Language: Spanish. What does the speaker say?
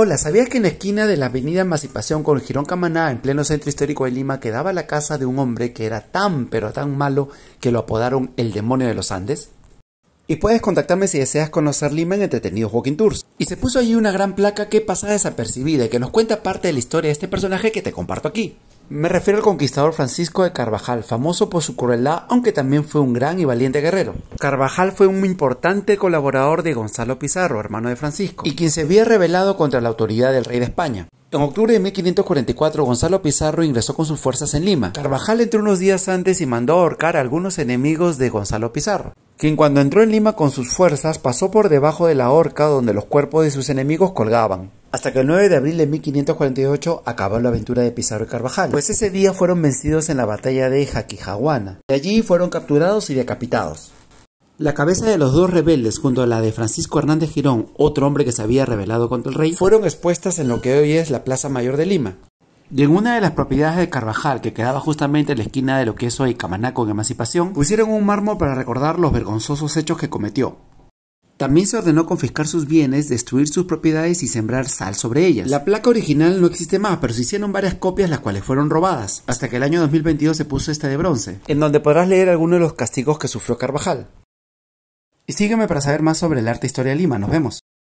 Hola, ¿sabías que en la esquina de la avenida Emancipación con el Girón Camaná, en pleno centro histórico de Lima, quedaba la casa de un hombre que era tan pero tan malo que lo apodaron el demonio de los Andes? Y puedes contactarme si deseas conocer Lima en Entretenidos Walking Tours. Y se puso allí una gran placa que pasa desapercibida y que nos cuenta parte de la historia de este personaje que te comparto aquí. Me refiero al conquistador Francisco de Carvajal, famoso por su crueldad, aunque también fue un gran y valiente guerrero. Carvajal fue un importante colaborador de Gonzalo Pizarro, hermano de Francisco, y quien se había rebelado contra la autoridad del rey de España. En octubre de 1544, Gonzalo Pizarro ingresó con sus fuerzas en Lima. Carvajal entró unos días antes y mandó ahorcar a algunos enemigos de Gonzalo Pizarro, quien cuando entró en Lima con sus fuerzas pasó por debajo de la horca donde los cuerpos de sus enemigos colgaban hasta que el 9 de abril de 1548 acabó la aventura de Pizarro y Carvajal, pues ese día fueron vencidos en la batalla de Jaquijaguana, De allí fueron capturados y decapitados. La cabeza de los dos rebeldes, junto a la de Francisco Hernández Girón, otro hombre que se había rebelado contra el rey, fueron expuestas en lo que hoy es la Plaza Mayor de Lima. Y en una de las propiedades de Carvajal, que quedaba justamente en la esquina de lo que es hoy Camanaco en Emancipación, pusieron un mármol para recordar los vergonzosos hechos que cometió, también se ordenó confiscar sus bienes, destruir sus propiedades y sembrar sal sobre ellas. La placa original no existe más, pero se hicieron varias copias las cuales fueron robadas, hasta que el año 2022 se puso esta de bronce, en donde podrás leer algunos de los castigos que sufrió Carvajal. Y sígueme para saber más sobre el arte historia de Lima, nos vemos.